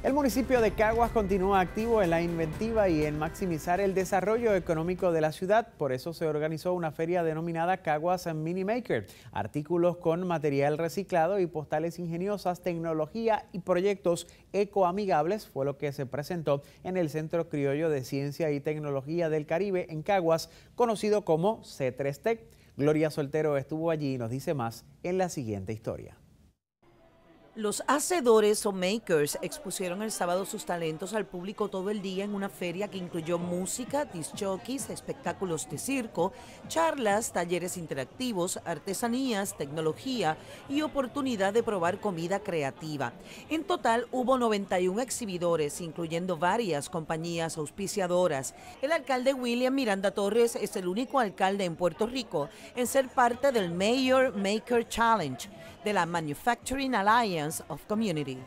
El municipio de Caguas continúa activo en la inventiva y en maximizar el desarrollo económico de la ciudad. Por eso se organizó una feria denominada Caguas Mini Maker. Artículos con material reciclado y postales ingeniosas, tecnología y proyectos ecoamigables fue lo que se presentó en el Centro Criollo de Ciencia y Tecnología del Caribe en Caguas, conocido como C3Tech. Gloria Soltero estuvo allí y nos dice más en la siguiente historia. Los hacedores o makers expusieron el sábado sus talentos al público todo el día en una feria que incluyó música, disjockeys, espectáculos de circo, charlas, talleres interactivos, artesanías, tecnología y oportunidad de probar comida creativa. En total hubo 91 exhibidores, incluyendo varias compañías auspiciadoras. El alcalde William Miranda Torres es el único alcalde en Puerto Rico en ser parte del Mayor Maker Challenge de la Manufacturing Alliance of Community.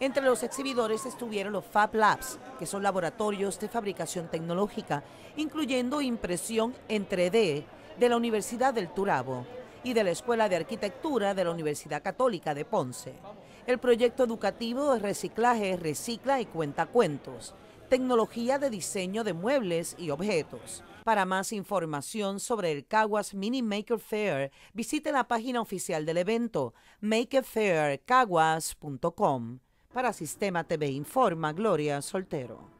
Entre los exhibidores estuvieron los Fab Labs, que son laboratorios de fabricación tecnológica, incluyendo impresión en 3D de la Universidad del Turabo y de la Escuela de Arquitectura de la Universidad Católica de Ponce. El proyecto educativo de reciclaje recicla y cuenta cuentos tecnología de diseño de muebles y objetos. Para más información sobre el Caguas Mini Maker Fair, visite la página oficial del evento makerfaircaguas.com. Para Sistema TV Informa, Gloria Soltero.